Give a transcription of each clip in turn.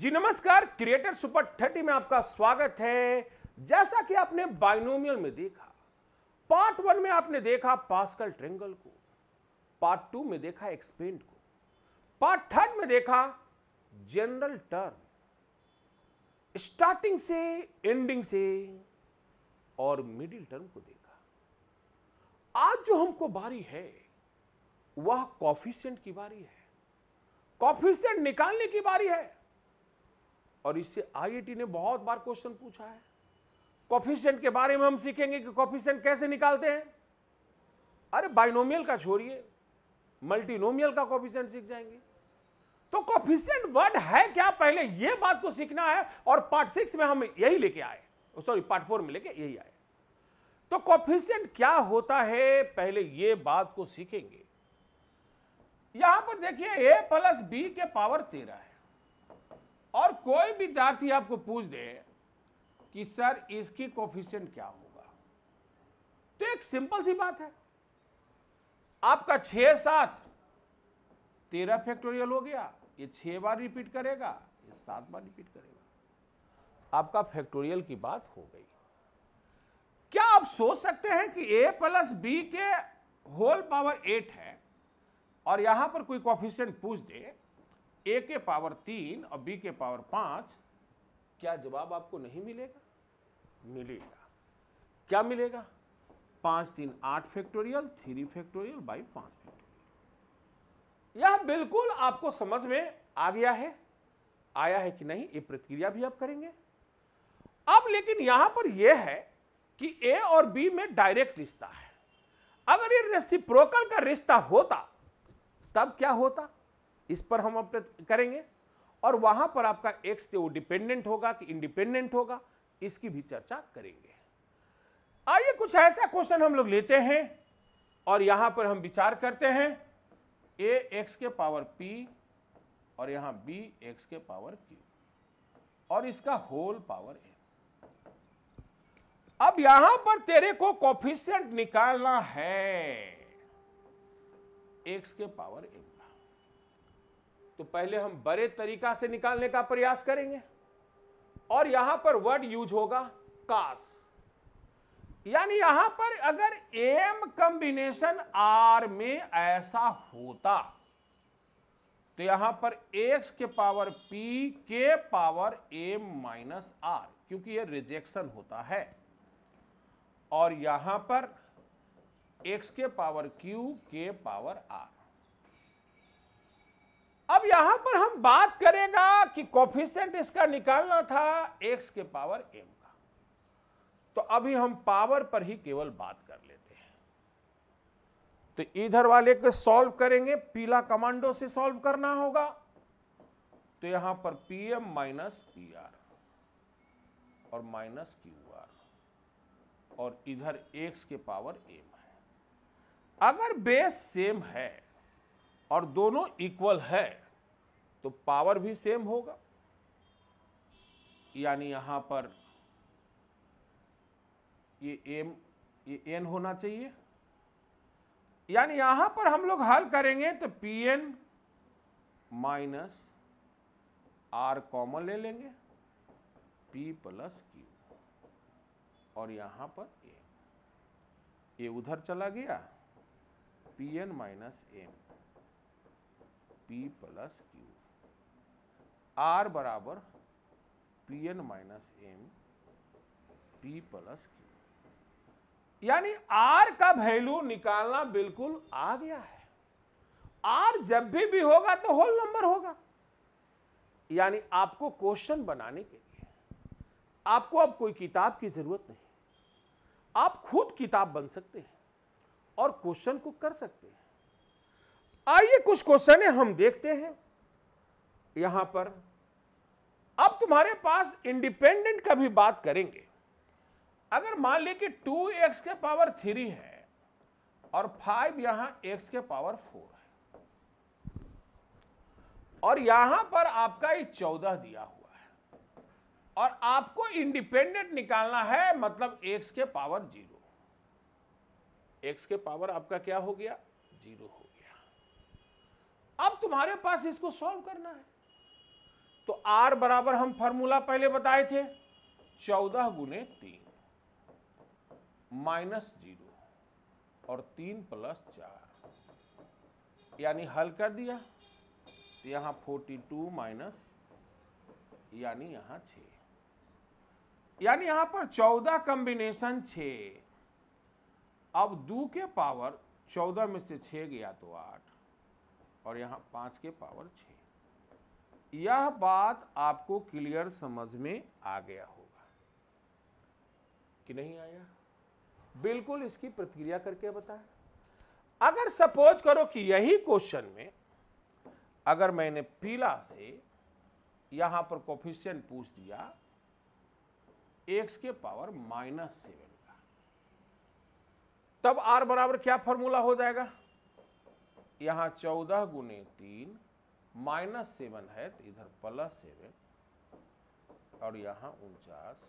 जी नमस्कार creator super thirty में आपका स्वागत है जैसा कि आपने बाइनोमियल में देखा पार्ट वन में आपने देखा पास्कल ट्रेंगल को पार्ट टू में देखा एक्सपेंड को पार्ट थर्ड में देखा जनरल टर्म स्टार्टिंग से एंडिंग से और मिडिल टर्म को देखा आज जो हमको बारी है वह कॉफिशियंट की बारी है कॉफिशियंट निकालने की बारी है और इससे आईआईटी ने बहुत बार क्वेश्चन पूछा है कॉफिशेंट के बारे में हम सीखेंगे कि कॉफिशेंट कैसे निकालते हैं अरे बाइनोमियल का छोड़िए मल्टीनोमियल का कॉफिशेंट सीख जाएंगे तो कॉफिशियंट वर्ड है क्या पहले यह बात को सीखना है और पार्ट सिक्स में हम यही लेके आए सॉरी पार्ट फोर में लेके यही आए तो कॉफिशियंट क्या होता है पहले ये बात को सीखेंगे यहां पर देखिए ए प्लस बी के पावर तेरह है और कोई विद्यार्थी आपको पूछ दे कि सर इसकी कोफिशियंट क्या होगा तो एक सिंपल सी बात है आपका छह सात तेरह फैक्टोरियल हो गया ये छह बार रिपीट करेगा ये सात बार रिपीट करेगा आपका फैक्टोरियल की बात हो गई क्या आप सोच सकते हैं कि ए प्लस बी के होल पावर एट है और यहां पर कोई कॉफिशियंट पूछ दे ए के पावर तीन और बी के पावर पांच क्या जवाब आपको नहीं मिलेगा मिलेगा क्या मिलेगा पांच तीन आठ फैक्टोरियल थ्री फैक्टोरियल बाई पांच फैक्टोरियल यह बिल्कुल आपको समझ में आ गया है आया है कि नहीं ये प्रतिक्रिया भी आप करेंगे अब लेकिन यहां पर यह है कि ए और बी में डायरेक्ट रिश्ता है अगर ये रेसिप्रोकल का रिश्ता होता तब क्या होता इस पर हम अपने करेंगे और वहां पर आपका एक्स से वो डिपेंडेंट होगा कि इंडिपेंडेंट होगा इसकी भी चर्चा करेंगे आइए कुछ ऐसा क्वेश्चन हम लोग लेते हैं और यहां पर हम विचार करते हैं ए एक्स के पावर पी और यहां बी एक्स के पावर क्यू और इसका होल पावर ए अब यहां पर तेरे को कॉफिशियंट निकालना है एक्स के पावर एम तो पहले हम बड़े तरीका से निकालने का प्रयास करेंगे और यहां पर वर्ड यूज होगा कास यानी यहां पर अगर एम कॉम्बिनेशन आर में ऐसा होता तो यहां पर एक्स के पावर पी के पावर एम माइनस आर क्योंकि ये रिजेक्शन होता है और यहां पर एक्स के पावर क्यू के पावर आर अब यहां पर हम बात करेगा कि कॉफिशेंट इसका निकालना था एक्स के पावर एम का तो अभी हम पावर पर ही केवल बात कर लेते हैं तो इधर वाले को सॉल्व करेंगे पीला कमांडो से सॉल्व करना होगा तो यहां पर P M minus P R और माइनस क्यू आर और इधर एक्स के पावर एम है अगर बेस सेम है और दोनों इक्वल है तो पावर भी सेम होगा यानी यहां पर ये एम ये एन होना चाहिए यानी यहां पर हम लोग हल करेंगे तो P N minus R common ले लेंगे पी प्लस क्यू और यहां पर एम ये उधर चला गया P N minus M P plus Q R बराबर P N minus M P plus Q यानी आर का वैल्यू निकालना बिल्कुल आ गया है आर जब भी भी होगा तो होल नंबर होगा यानी आपको क्वेश्चन बनाने के लिए आपको अब कोई किताब की जरूरत नहीं आप खुद किताब बन सकते हैं और क्वेश्चन को कर सकते हैं आइए कुछ क्वेश्चन हम देखते हैं यहां पर अब तुम्हारे पास इंडिपेंडेंट का भी बात करेंगे अगर मान ले कि टू एक्स के पावर थ्री है और फाइव यहां एक्स के पावर फोर है और यहां पर आपका ये चौदह दिया हुआ है और आपको इंडिपेंडेंट निकालना है मतलब एक्स के पावर जीरो एक्स के पावर आपका क्या हो गया जीरो हो अब तुम्हारे पास इसको सॉल्व करना है तो आर बराबर हम फॉर्मूला पहले बताए थे चौदह गुने तीन माइनस जीरो और तीन प्लस चार यानी हल कर दिया तो यहां फोर्टी टू माइनस यानी यहां छ यानी यहां पर चौदह कॉम्बिनेशन छ अब दो के पावर चौदह में से छ गया तो आठ और यहाँ पाँच के पावर छ यह बात आपको क्लियर समझ में आ गया होगा कि नहीं आया बिल्कुल इसकी प्रतिक्रिया करके बताएं अगर सपोज करो कि यही क्वेश्चन में अगर मैंने पीला से यहां पर कोफिशियंट पूछ दिया एक्स के पावर माइनस सेवन का तब आर बराबर क्या फॉर्मूला हो जाएगा यहाँ चौदह गुने तीन माइनस सेवन है तो इधर प्लस सेवन और यहाँ उनचास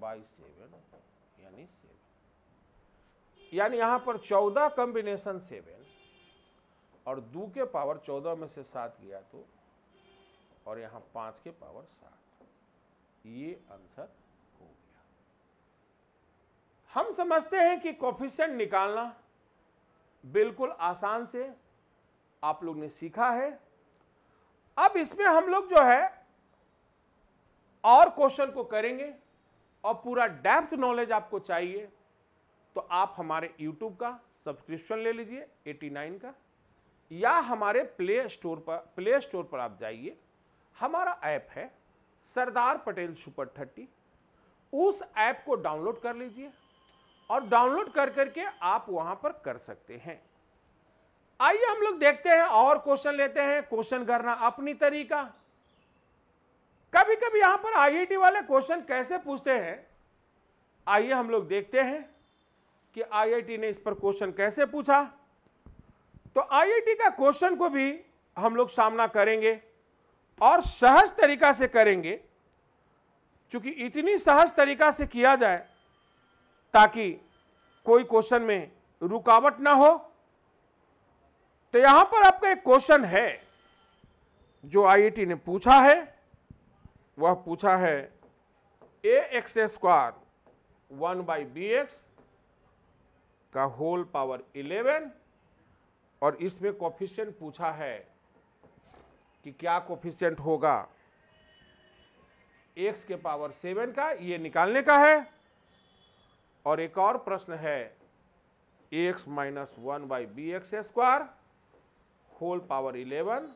बाई सेवन यानी सेवन यानी यहाँ पर चौदह कॉम्बिनेशन सेवन और दो के पावर चौदह में से सात गया तो और यहाँ पाँच के पावर सात ये आंसर हो गया हम समझते हैं कि कॉफिशेंट निकालना बिल्कुल आसान से आप लोग ने सीखा है अब इसमें हम लोग जो है और क्वेश्चन को करेंगे और पूरा डेप्थ नॉलेज आपको चाहिए तो आप हमारे यूट्यूब का सब्सक्रिप्शन ले लीजिए 89 का या हमारे प्ले स्टोर पर प्ले स्टोर पर आप जाइए हमारा ऐप है सरदार पटेल सुपर थर्टी उस ऐप को डाउनलोड कर लीजिए और डाउनलोड कर करके आप वहाँ पर कर सकते हैं आइए हम लोग देखते हैं और क्वेश्चन लेते हैं क्वेश्चन करना अपनी तरीका कभी कभी यहां पर आईआईटी e वाले क्वेश्चन कैसे पूछते हैं आइए हम लोग देखते हैं कि आईआईटी e ने इस पर क्वेश्चन कैसे पूछा तो आईआईटी e का क्वेश्चन को भी हम लोग सामना करेंगे और सहज तरीका से करेंगे क्योंकि इतनी सहज तरीका से किया जाए ताकि कोई क्वेश्चन में रुकावट ना हो तो यहां पर आपका एक क्वेश्चन है जो आईआईटी e ने पूछा है वह पूछा है A X square one by B X का होल पावर इलेवन और इसमें कॉफिशियंट पूछा है कि क्या कॉफिशियंट होगा एक्स के पावर सेवन का ये निकालने का है और एक और प्रश्न है X minus one by B X square whole power eleven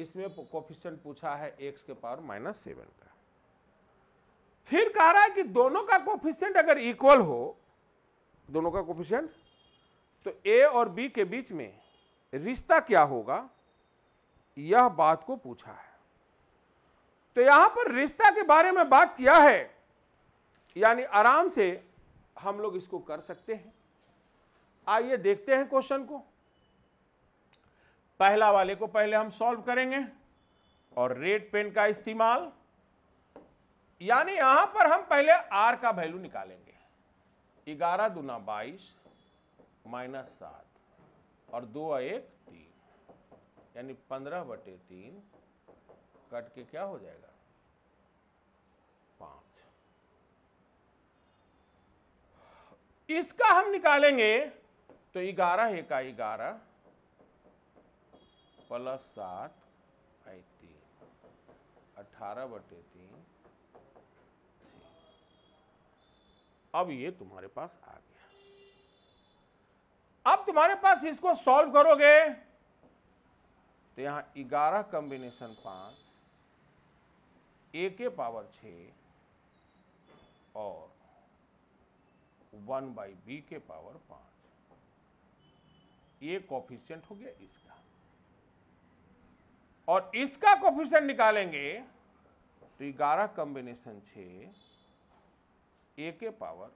इसमें कोफिशियंट पूछा है एक्स के पावर माइनस सेवन का फिर कह रहा है कि दोनों का कोफिशेंट अगर इक्वल हो दोनों का कोफिशेंट तो ए और बी के बीच में रिश्ता क्या होगा यह बात को पूछा है तो यहां पर रिश्ता के बारे में बात किया है यानी आराम से हम लोग इसको कर सकते हैं आइए देखते हैं क्वेश्चन को पहला वाले को पहले हम सॉल्व करेंगे और रेड पेन का इस्तेमाल यानी यहां पर हम पहले आर का वैल्यू निकालेंगे ग्यारह दूना बाईस माइनस सात और दो एक तीन यानी पंद्रह बटे तीन कट के क्या हो जाएगा पांच इसका हम निकालेंगे तो ग्यारह एका ग्यारह प्लस सात आई तीन अठारह बटे तीन अब ये तुम्हारे पास आ गया अब तुम्हारे पास इसको सॉल्व करोगे तो यहां ग्यारह कॉम्बिनेशन पांच ए के पावर छ और वन बाई बी के पावर पांच ये कॉफिशियंट हो गया इसका और इसका कोफिशियंट निकालेंगे तो ग्यारह कॉम्बिनेशन छ ए के पावर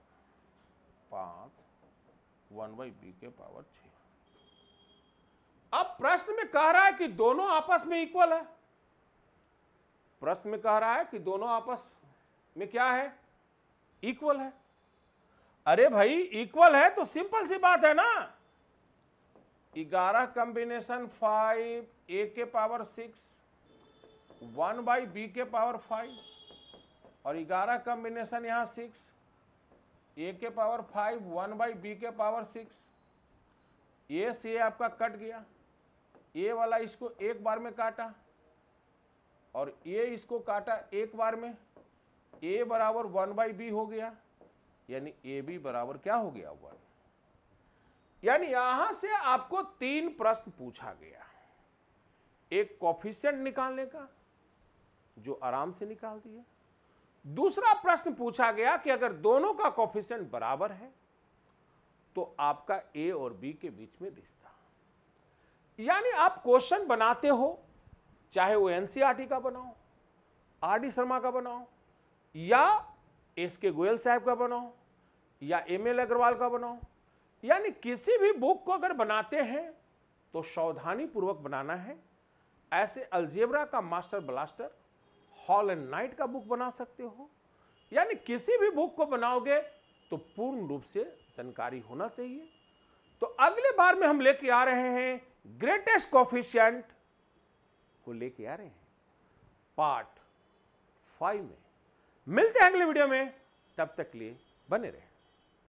पांच वन बाई बी के पावर छ अब प्रश्न में कह रहा है कि दोनों आपस में इक्वल है प्रश्न में कह रहा है कि दोनों आपस में क्या है इक्वल है अरे भाई इक्वल है तो सिंपल सी बात है ना ग्यारह कॉम्बिनेशन फाइव ए के power six one by B के पावर फाइव और ग्यारह कॉम्बिनेशन यहाँ सिक्स ए के power five one by B के पावर सिक्स ए से आपका कट गया ए वाला इसको एक बार में काटा और ए इसको काटा एक बार में ए बराबर वन बाई बी हो गया यानी ए बी बराबर क्या हो गया वन यानी यहां से आपको तीन प्रश्न पूछा गया एक कॉफिशियंट निकालने का जो आराम से निकाल दिया दूसरा प्रश्न पूछा गया कि अगर दोनों का कॉफिशियंट बराबर है तो आपका ए और बी के बीच में रिश्ता यानी आप क्वेश्चन बनाते हो चाहे वो एनसीआरटी e का बनाओ आर डी शर्मा का बनाओ या एस के गोयल साहब का बनाओ या एम एल अग्रवाल का बनाओ यानी किसी भी बुक को अगर बनाते हैं तो सावधानी पूर्वक बनाना है ऐसे अल्जेबरा का master blaster Hall and Knight का बुक बना सकते हो यानी किसी भी बुक को बनाओगे तो पूर्ण रूप से जानकारी होना चाहिए तो अगले बार में हम लेके आ रहे हैं ग्रेटेस्ट कॉफिशियंट को लेके आ रहे हैं पार्ट फाइव में मिलते हैं अगले वीडियो में तब तक लिए बने रहे